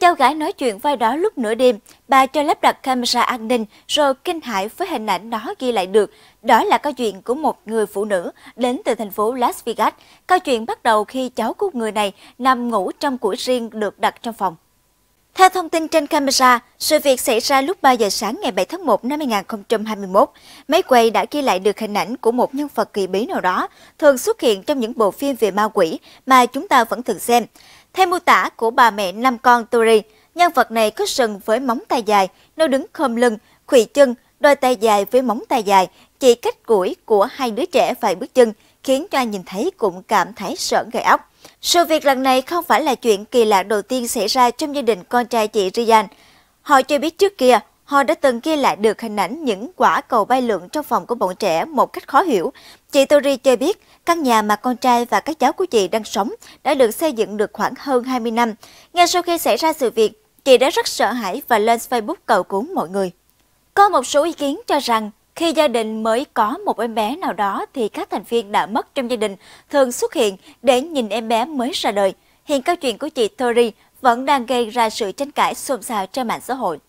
cháu gái nói chuyện vai đó lúc nửa đêm, bà cho lắp đặt camera an ninh rồi kinh hãi với hình ảnh đó ghi lại được. Đó là câu chuyện của một người phụ nữ đến từ thành phố Las Vegas. Câu chuyện bắt đầu khi cháu của người này nằm ngủ trong củi riêng được đặt trong phòng. Theo thông tin trên camera, sự việc xảy ra lúc 3 giờ sáng ngày 7 tháng 1 năm 2021. Máy quay đã ghi lại được hình ảnh của một nhân vật kỳ bí nào đó, thường xuất hiện trong những bộ phim về ma quỷ mà chúng ta vẫn thường xem. Theo mô tả của bà mẹ năm con Tori, nhân vật này có sừng với móng tay dài, nó đứng khom lưng, khuỵu chân, đôi tay dài với móng tay dài, chỉ cách củi của hai đứa trẻ vài bước chân – khiến cho ai nhìn thấy cũng cảm thấy sợ gây óc. Sự việc lần này không phải là chuyện kỳ lạ đầu tiên xảy ra trong gia đình con trai chị Ryan. Họ cho biết trước kia, họ đã từng ghi lại được hình ảnh những quả cầu bay lượn trong phòng của bọn trẻ một cách khó hiểu. Chị Tori cho biết, căn nhà mà con trai và các cháu của chị đang sống đã được xây dựng được khoảng hơn 20 năm. Ngay sau khi xảy ra sự việc, chị đã rất sợ hãi và lên Facebook cầu cứu mọi người. Có một số ý kiến cho rằng khi gia đình mới có một em bé nào đó thì các thành viên đã mất trong gia đình thường xuất hiện để nhìn em bé mới ra đời. Hiện câu chuyện của chị Tori vẫn đang gây ra sự tranh cãi xôn xao trên mạng xã hội.